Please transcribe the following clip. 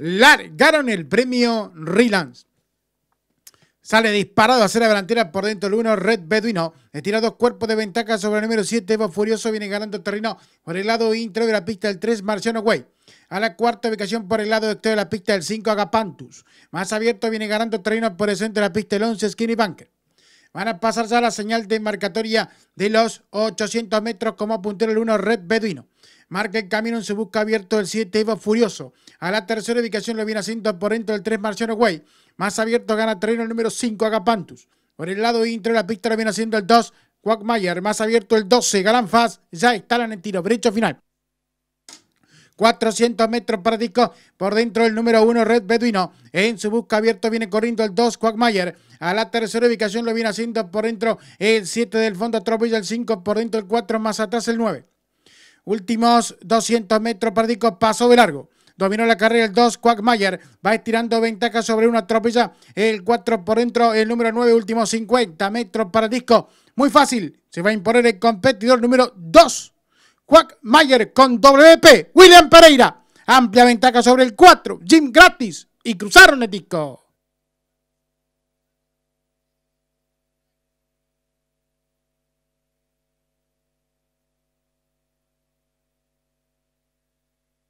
largaron el premio Relance. Sale disparado a hacer la delantera por dentro el 1, Red Beduino. Estira dos cuerpos de ventaja sobre el número 7, Evo Furioso viene ganando terreno por el lado intro de la pista del 3, Marciano Way. A la cuarta ubicación por el lado exterior de la pista del 5, Agapantus. Más abierto viene ganando terreno por el centro de la pista del 11, Skinny Banker. Van a pasar ya la señal de marcatoria de los 800 metros como puntero el 1, Red Beduino. Marca el camino en su busca abierto el 7, Iba Furioso. A la tercera ubicación lo viene haciendo por dentro del 3, Marciano Way. Más abierto gana terreno el número 5, Agapantus. Por el lado intro la pista lo viene haciendo el 2, Quackmayer. Más abierto el 12, Galán Faz. Ya instalan en tiro, brecho final. 400 metros para disco. Por dentro el número 1, Red Beduino. En su busca abierto viene corriendo el 2, Quagmayer. A la tercera ubicación lo viene haciendo por dentro el 7 del fondo, y el 5. Por dentro el 4, más atrás el 9. Últimos 200 metros para disco, pasó de largo. Dominó la carrera el 2, Quackmayer. Va estirando ventaja sobre una tropilla, El 4 por dentro, el número 9, últimos 50 metros para disco. Muy fácil. Se va a imponer el competidor número 2. Quackmayer con WP. William Pereira. Amplia ventaja sobre el 4. Jim Gratis. Y cruzaron el disco.